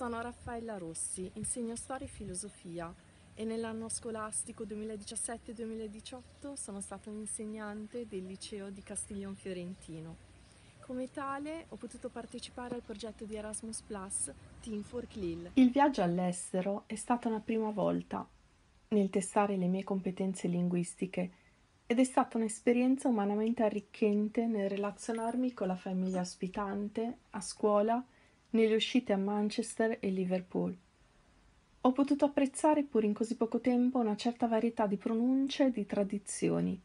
Sono Raffaella Rossi, insegno storia e filosofia e nell'anno scolastico 2017-2018 sono stata un'insegnante del liceo di Castiglion Fiorentino. Come tale ho potuto partecipare al progetto di Erasmus Plus Team for Clil. Il viaggio all'estero è stata una prima volta nel testare le mie competenze linguistiche ed è stata un'esperienza umanamente arricchente nel relazionarmi con la famiglia ospitante, a scuola e nelle uscite a Manchester e Liverpool. Ho potuto apprezzare pur in così poco tempo una certa varietà di pronunce e di tradizioni.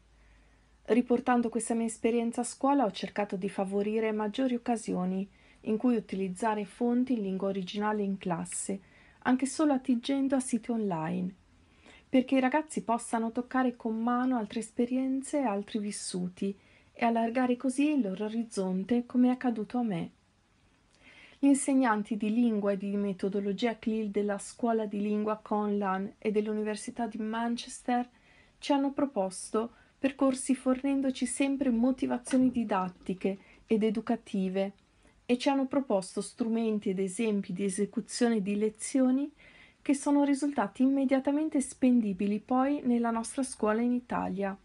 Riportando questa mia esperienza a scuola ho cercato di favorire maggiori occasioni in cui utilizzare fonti in lingua originale in classe, anche solo attingendo a siti online, perché i ragazzi possano toccare con mano altre esperienze e altri vissuti e allargare così il loro orizzonte come è accaduto a me insegnanti di lingua e di metodologia CLIL della Scuola di Lingua Conlan e dell'Università di Manchester ci hanno proposto percorsi fornendoci sempre motivazioni didattiche ed educative e ci hanno proposto strumenti ed esempi di esecuzione di lezioni che sono risultati immediatamente spendibili poi nella nostra scuola in Italia.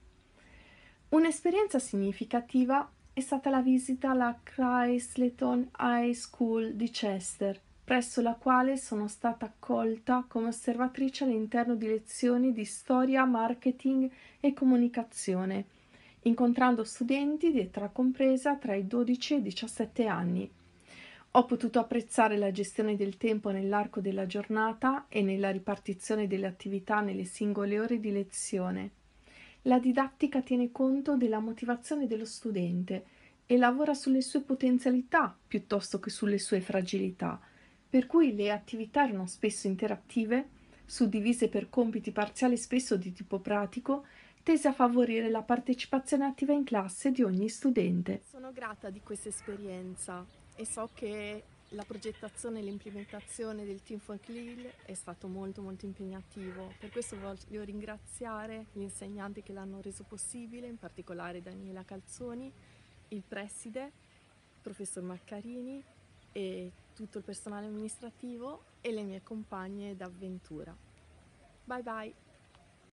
Un'esperienza significativa è stata la visita alla Chrysleton High School di Chester, presso la quale sono stata accolta come osservatrice all'interno di lezioni di storia, marketing e comunicazione, incontrando studenti di età compresa tra i 12 e i 17 anni. Ho potuto apprezzare la gestione del tempo nell'arco della giornata e nella ripartizione delle attività nelle singole ore di lezione. La didattica tiene conto della motivazione dello studente e lavora sulle sue potenzialità piuttosto che sulle sue fragilità, per cui le attività erano spesso interattive, suddivise per compiti parziali spesso di tipo pratico, tese a favorire la partecipazione attiva in classe di ogni studente. Sono grata di questa esperienza e so che la progettazione e l'implementazione del Team for Folklil è stato molto molto impegnativo, per questo voglio ringraziare gli insegnanti che l'hanno reso possibile, in particolare Daniela Calzoni, il preside, il professor Maccarini e tutto il personale amministrativo e le mie compagne d'avventura. Bye bye!